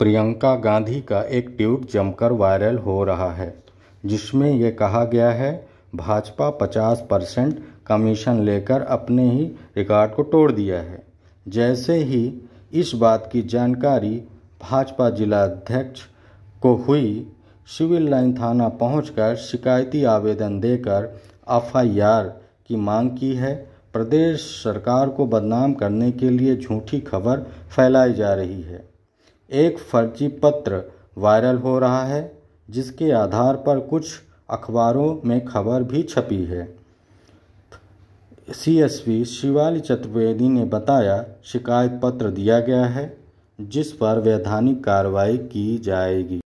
प्रियंका गांधी का एक ट्वीट जमकर वायरल हो रहा है जिसमें यह कहा गया है भाजपा 50 परसेंट कमीशन लेकर अपने ही रिकॉर्ड को तोड़ दिया है जैसे ही इस बात की जानकारी भाजपा जिलाध्यक्ष को हुई सिविल लाइन थाना पहुंचकर शिकायती आवेदन देकर एफआईआर की मांग की है प्रदेश सरकार को बदनाम करने के लिए झूठी खबर फैलाई जा रही है एक फर्जी पत्र वायरल हो रहा है जिसके आधार पर कुछ अखबारों में खबर भी छपी है सीएसपी शिवाली चतुर्वेदी ने बताया शिकायत पत्र दिया गया है जिस पर वैधानिक कार्रवाई की जाएगी